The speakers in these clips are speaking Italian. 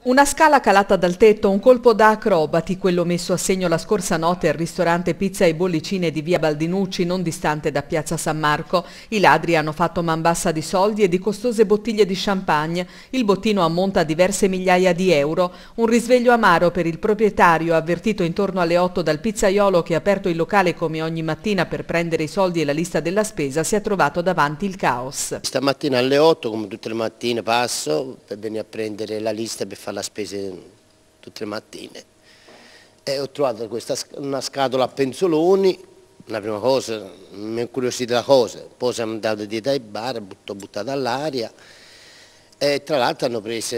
Una scala calata dal tetto, un colpo da acrobati, quello messo a segno la scorsa notte al ristorante Pizza e Bollicine di via Baldinucci, non distante da piazza San Marco. I ladri hanno fatto man bassa di soldi e di costose bottiglie di champagne. Il bottino ammonta a diverse migliaia di euro. Un risveglio amaro per il proprietario, avvertito intorno alle 8 dal pizzaiolo che ha aperto il locale come ogni mattina per prendere i soldi e la lista della spesa, si è trovato davanti il caos. Stamattina alle 8, come tutte le mattine, passo per venire a prendere la lista per fare fare la spesa tutte le mattine. E ho trovato questa, una scatola a penzoloni, la prima cosa, mi è incuriosita la cosa, poi siamo andati dietro ai bar, butto buttato all'aria e tra l'altro hanno preso,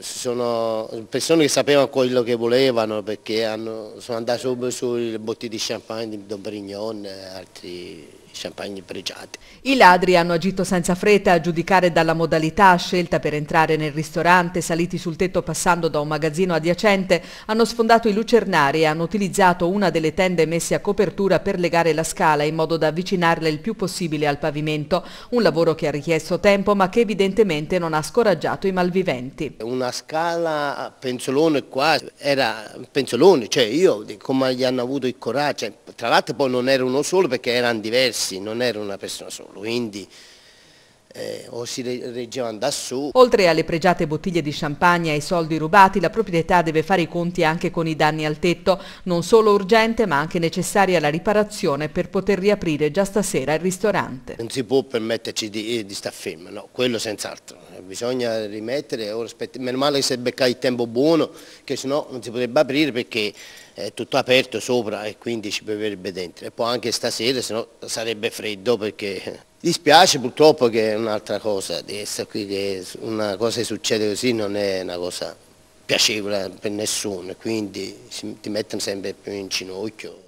sono persone che sapevano quello che volevano perché hanno, sono andate subito sui botti di champagne di Don Perignon e altri champagne pregiate. I ladri hanno agito senza fretta a giudicare dalla modalità scelta per entrare nel ristorante, saliti sul tetto passando da un magazzino adiacente, hanno sfondato i lucernari e hanno utilizzato una delle tende messe a copertura per legare la scala in modo da avvicinarla il più possibile al pavimento, un lavoro che ha richiesto tempo ma che evidentemente non ha scoraggiato i malviventi. Una scala a penzolone qua era penzolone, cioè io come gli hanno avuto il coraggio, tra l'altro poi non era uno solo perché erano diversi, non era una persona sola, quindi eh, o si reggevano da su. Oltre alle pregiate bottiglie di champagne e ai soldi rubati, la proprietà deve fare i conti anche con i danni al tetto, non solo urgente ma anche necessaria la riparazione per poter riaprire già stasera il ristorante. Non si può permetterci di, eh, di star fermo, no, quello senz'altro bisogna rimettere, meno male che si è beccato il tempo buono, che sennò non si potrebbe aprire perché è tutto aperto sopra e quindi ci beverebbe dentro. E poi anche stasera, sennò sarebbe freddo perché... Dispiace purtroppo che è un'altra cosa, di essere qui che una cosa che succede così non è una cosa piacevole per nessuno, quindi ti mettono sempre più in ginocchio.